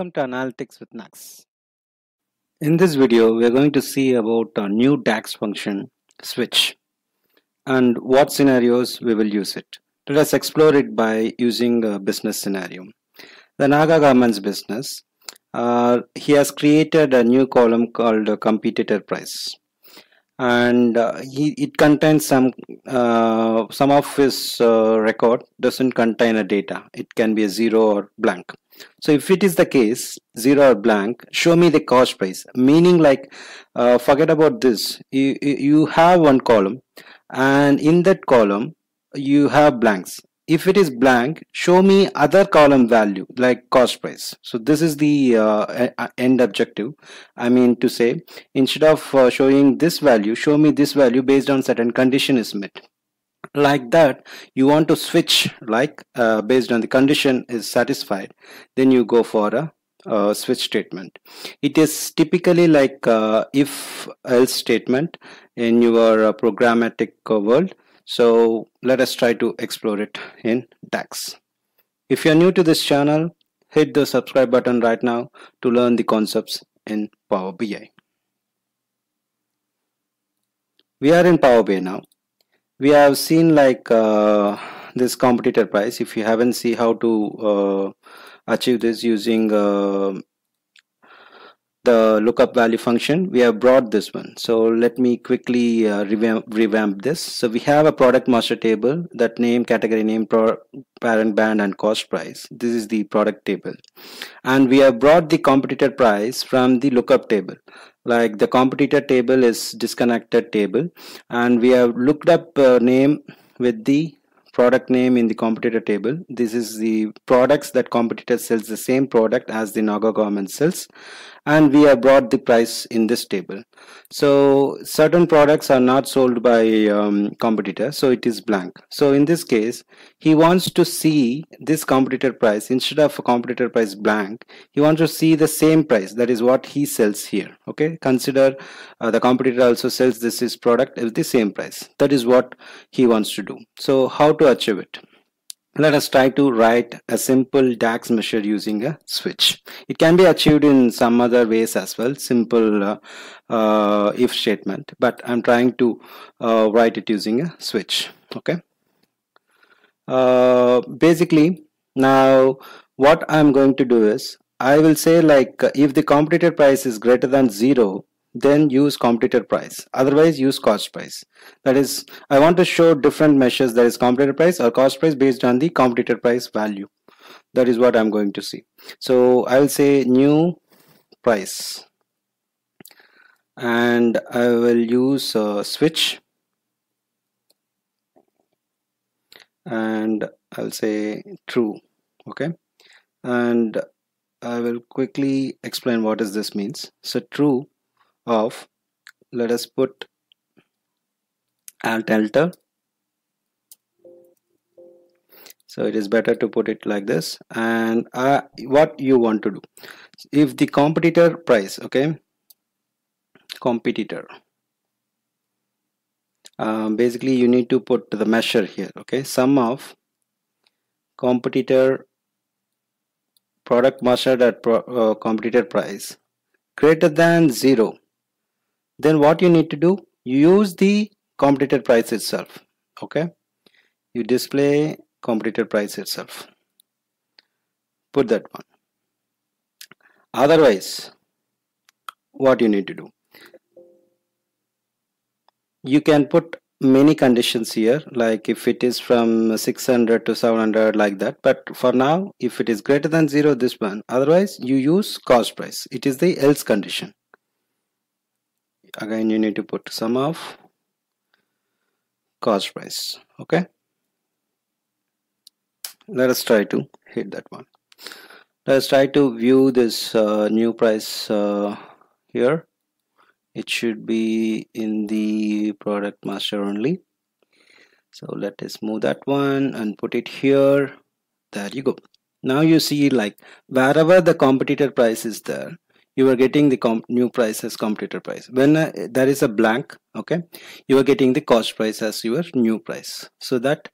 welcome to Analytics with NAX. In this video, we're going to see about a new DAX function switch and what scenarios we will use it. Let us explore it by using a business scenario. The Naga Garments business, uh, he has created a new column called competitor price and uh, he, it contains some uh, some of his uh, record doesn't contain a data it can be a zero or blank so if it is the case zero or blank show me the cost price meaning like uh, forget about this you you have one column and in that column you have blanks if it is blank show me other column value like cost price so this is the uh, uh, end objective i mean to say instead of uh, showing this value show me this value based on certain condition is met like that you want to switch like uh, based on the condition is satisfied then you go for a uh, switch statement. It is typically like uh, if else statement in your uh, programmatic uh, world so let us try to explore it in DAX if you're new to this channel hit the subscribe button right now to learn the concepts in Power BI we are in Power BI now we have seen like uh, this competitor price if you haven't see how to uh, achieve this using uh, the lookup value function we have brought this one so let me quickly uh, revamp, revamp this so we have a product master table that name category name parent band and cost price this is the product table and we have brought the competitor price from the lookup table like the competitor table is disconnected table and we have looked up uh, name with the product name in the competitor table. This is the products that competitor sells the same product as the Naga government sells and we have brought the price in this table. So certain products are not sold by um, competitor so it is blank. So in this case he wants to see this competitor price instead of a competitor price blank he wants to see the same price that is what he sells here okay consider uh, the competitor also sells this his product at the same price that is what he wants to do so how to achieve it let us try to write a simple DAX measure using a switch. It can be achieved in some other ways as well, simple uh, uh, if statement, but I'm trying to uh, write it using a switch. Okay, uh, basically now what I'm going to do is I will say like uh, if the competitor price is greater than zero then use competitor price otherwise use cost price that is I want to show different measures that is competitor price or cost price based on the competitor price value that is what I'm going to see so I will say new price and I will use uh, switch and I'll say true okay and I will quickly explain what is this means so true of let us put alt alter so it is better to put it like this and uh, what you want to do if the competitor price okay competitor um, basically you need to put the measure here okay sum of competitor product measured at pro, uh, competitor price greater than zero then what you need to do you use the competitor price itself okay you display competitor price itself put that one otherwise what you need to do you can put many conditions here like if it is from 600 to 700 like that but for now if it is greater than zero this one otherwise you use cost price it is the else condition again you need to put sum of cost price okay let us try to hit that one let's try to view this uh, new price uh, here it should be in the product master only so let us move that one and put it here there you go now you see like wherever the competitor price is there you are getting the new price as competitor price when uh, there is a blank okay you are getting the cost price as your new price so that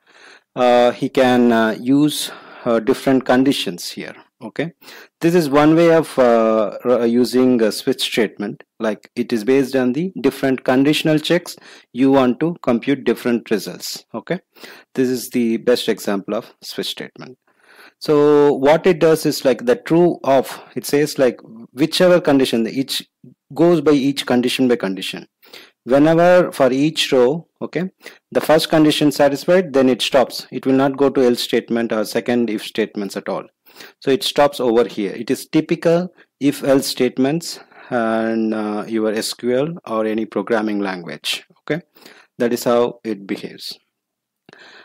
uh, he can uh, use uh, different conditions here okay this is one way of uh, uh, using a switch statement like it is based on the different conditional checks you want to compute different results okay this is the best example of switch statement so what it does is like the true of it says like whichever condition each goes by each condition by condition whenever for each row okay the first condition satisfied then it stops it will not go to else statement or second if statements at all so it stops over here it is typical if else statements and uh, your SQL or any programming language okay that is how it behaves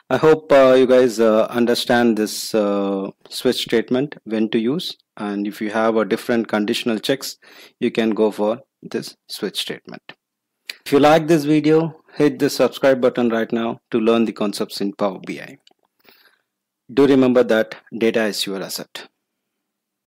I hope uh, you guys uh, understand this uh, switch statement when to use and if you have a different conditional checks you can go for this switch statement if you like this video hit the subscribe button right now to learn the concepts in Power BI do remember that data is your asset